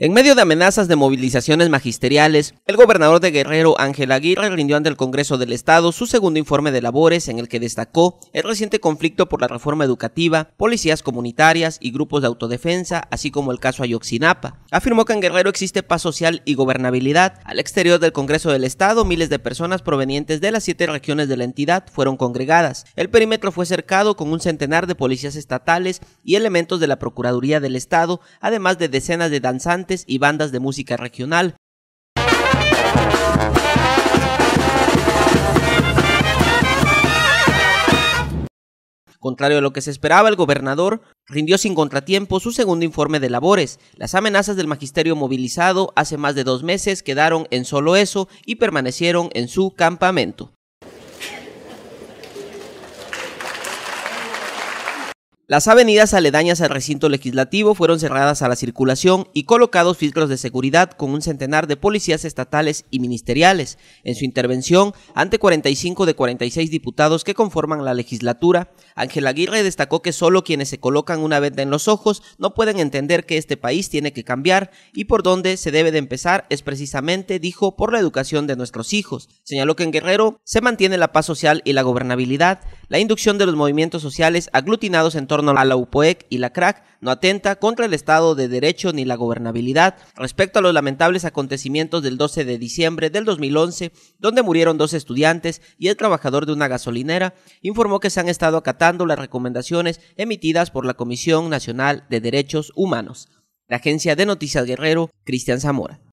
En medio de amenazas de movilizaciones magisteriales, el gobernador de Guerrero Ángel Aguirre rindió ante el Congreso del Estado su segundo informe de labores en el que destacó el reciente conflicto por la reforma educativa, policías comunitarias y grupos de autodefensa, así como el caso Ayoxinapa. Afirmó que en Guerrero existe paz social y gobernabilidad. Al exterior del Congreso del Estado, miles de personas provenientes de las siete regiones de la entidad fueron congregadas. El perímetro fue cercado con un centenar de policías estatales y elementos de la Procuraduría del Estado, además de decenas de danzantes y bandas de música regional. Contrario a lo que se esperaba, el gobernador rindió sin contratiempo su segundo informe de labores. Las amenazas del magisterio movilizado hace más de dos meses quedaron en solo eso y permanecieron en su campamento. Las avenidas aledañas al recinto legislativo fueron cerradas a la circulación y colocados filtros de seguridad con un centenar de policías estatales y ministeriales en su intervención ante 45 de 46 diputados que conforman la legislatura. Ángel Aguirre destacó que solo quienes se colocan una venda en los ojos no pueden entender que este país tiene que cambiar y por dónde se debe de empezar es precisamente, dijo, por la educación de nuestros hijos. Señaló que en Guerrero se mantiene la paz social y la gobernabilidad. La inducción de los movimientos sociales aglutinados en torno a la UPOEC y la CRAC no atenta contra el Estado de Derecho ni la gobernabilidad respecto a los lamentables acontecimientos del 12 de diciembre del 2011, donde murieron dos estudiantes y el trabajador de una gasolinera, informó que se han estado acatando las recomendaciones emitidas por la Comisión Nacional de Derechos Humanos. La agencia de Noticias Guerrero, Cristian Zamora.